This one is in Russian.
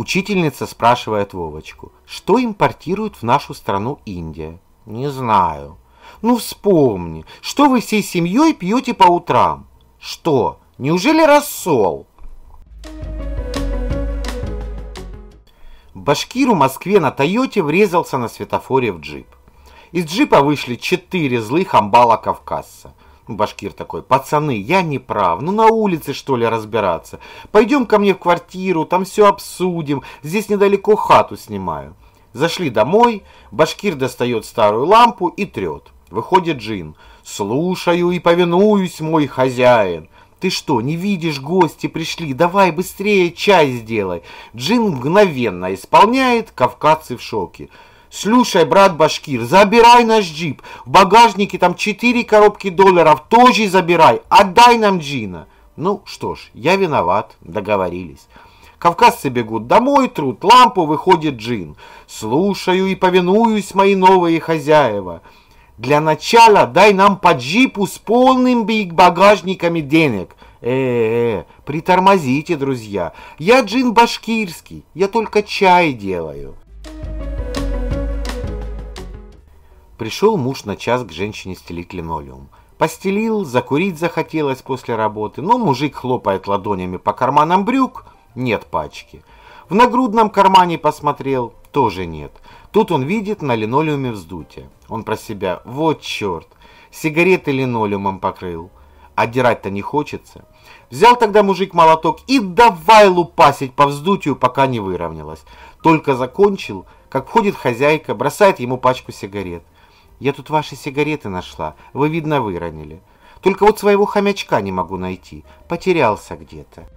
Учительница спрашивает Вовочку, что импортирует в нашу страну Индия? Не знаю. Ну вспомни, что вы всей семьей пьете по утрам? Что, неужели рассол? Башкиру в Москве на Тойоте врезался на светофоре в джип. Из джипа вышли четыре злых амбала Кавказца – Башкир такой, пацаны, я не прав, ну на улице что ли разбираться? Пойдем ко мне в квартиру, там все обсудим, здесь недалеко хату снимаю. Зашли домой, Башкир достает старую лампу и трет. Выходит Джин. «Слушаю и повинуюсь, мой хозяин!» «Ты что, не видишь, гости пришли? Давай быстрее чай сделай!» Джин мгновенно исполняет, кавказцы в шоке. Слушай, брат башкир, забирай наш джип. В багажнике там четыре коробки долларов, тоже забирай. Отдай нам джина. Ну что ж, я виноват, договорились. Кавказцы бегут домой, труд лампу, выходит джин. Слушаю и повинуюсь, мои новые хозяева. Для начала дай нам по джипу с полными багажниками денег. Э-э-э, притормозите, друзья. Я джин башкирский, я только чай делаю. Пришел муж на час к женщине стелить линолеум. Постелил, закурить захотелось после работы, но мужик хлопает ладонями по карманам брюк, нет пачки. В нагрудном кармане посмотрел, тоже нет. Тут он видит на линолеуме вздутие. Он про себя, вот черт, сигареты линолеумом покрыл. Отдирать-то а не хочется. Взял тогда мужик молоток и давай лупасить по вздутию, пока не выровнялось. Только закончил, как входит хозяйка, бросает ему пачку сигарет. Я тут ваши сигареты нашла. Вы, видно, выронили. Только вот своего хомячка не могу найти. Потерялся где-то.